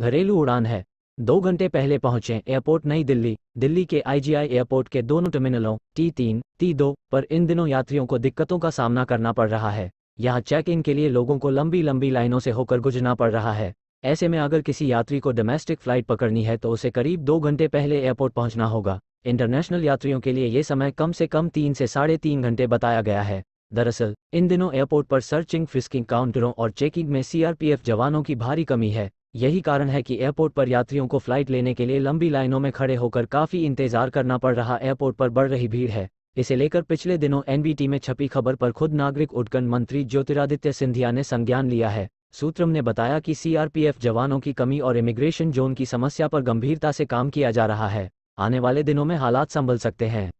घरेलू उड़ान है दो घंटे पहले पहुंचे एयरपोर्ट नई दिल्ली दिल्ली के आईजीआई एयरपोर्ट के दोनों टर्मिनलों टी तीन टी दो पर इन दिनों यात्रियों को दिक्कतों का सामना करना पड़ रहा है यहाँ चेक इन के लिए लोगों को लंबी लंबी लाइनों से होकर गुजरना पड़ रहा है ऐसे में अगर किसी यात्री को डोमेस्टिक फ्लाइट पकड़नी है तो उसे करीब दो घंटे पहले एयरपोर्ट पहुंचना होगा इंटरनेशनल यात्रियों के लिए ये समय कम से कम तीन से साढ़े तीन घंटे बताया गया है दरअसल इन दिनों एयरपोर्ट पर सर्चिंग फिस्किंग काउंटरों और चेकिंग में सीआरपीएफ जवानों की भारी कमी है यही कारण है कि एयरपोर्ट पर यात्रियों को फ्लाइट लेने के लिए लंबी लाइनों में खड़े होकर काफी इंतजार करना पड़ रहा एयरपोर्ट पर बढ़ रही भीड़ है इसे लेकर पिछले दिनों एनबीटी में छपी खबर पर खुद नागरिक उड्डयन मंत्री ज्योतिरादित्य सिंधिया ने संज्ञान लिया है सूत्रम ने बताया कि सीआरपीएफ जवानों की कमी और इमिग्रेशन जोन की समस्या पर गंभीरता से काम किया जा रहा है आने वाले दिनों में हालात संभल सकते हैं